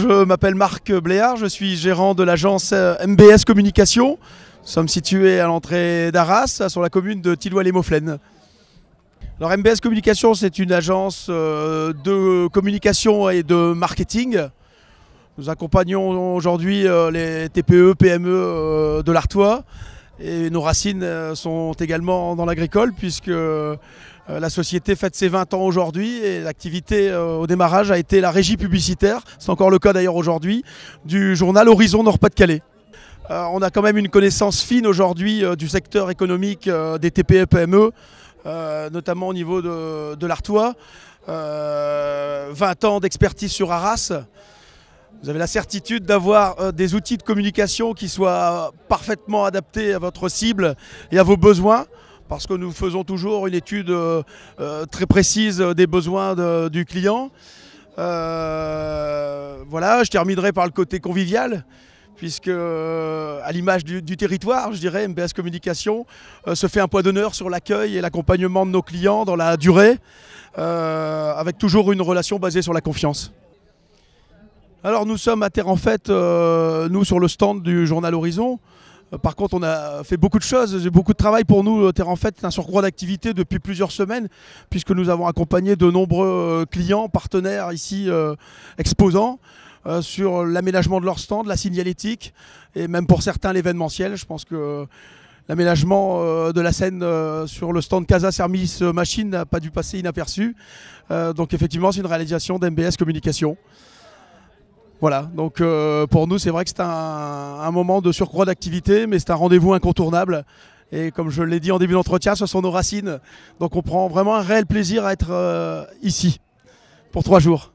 Je m'appelle Marc Bléard, je suis gérant de l'agence euh, MBS Communication. Nous sommes situés à l'entrée d'Arras, sur la commune de tilloy les mauflaines Alors MBS Communication, c'est une agence euh, de communication et de marketing. Nous accompagnons aujourd'hui euh, les TPE, PME de l'Artois et nos racines euh, sont également dans l'agricole puisque euh, la société fête ses 20 ans aujourd'hui et l'activité euh, au démarrage a été la régie publicitaire, c'est encore le cas d'ailleurs aujourd'hui, du journal Horizon Nord-Pas-de-Calais. on a quand même une connaissance fine aujourd'hui du secteur économique des TPE-PME, e, notamment au niveau de, de l'Artois. 20 ans d'expertise sur Arras. Vous avez la certitude d'avoir euh, des outils de communication qui soient euh, parfaitement adaptés à votre cible et à vos besoins parce que nous faisons toujours une étude euh, très précise des besoins du client. voilà, je terminerai par le côté convivial puisque à l'image du, territoire, je dirais, MBS Communication se fait un point d'honneur sur l'accueil et l'accompagnement de nos clients dans la durée, avec toujours une relation basée sur la confiance. Alors nous sommes à Terre en Fête, euh, nous sur le stand du journal Horizon. Euh, par contre, on a fait beaucoup de choses, beaucoup de travail pour nous. Euh, Terre en Fête c'est un surcroît d'activité depuis plusieurs semaines, puisque nous avons accompagné de nombreux clients, partenaires ici, exposants. sur l'aménagement de leur stand, la signalétique et même pour certains l'événementiel. Je pense que l'aménagement de la scène sur le stand Casa Service Machine n'a pas dû passer inaperçu. donc effectivement, c'est une réalisation d'MBS Communication. Voilà, donc euh, pour nous, c'est vrai que c'est un, moment de surcroît d'activité, mais c'est un rendez-vous incontournable. Et comme je l'ai dit en début d'entretien, ce sont nos racines. Donc on prend vraiment un réel plaisir à être euh, ici pour trois jours.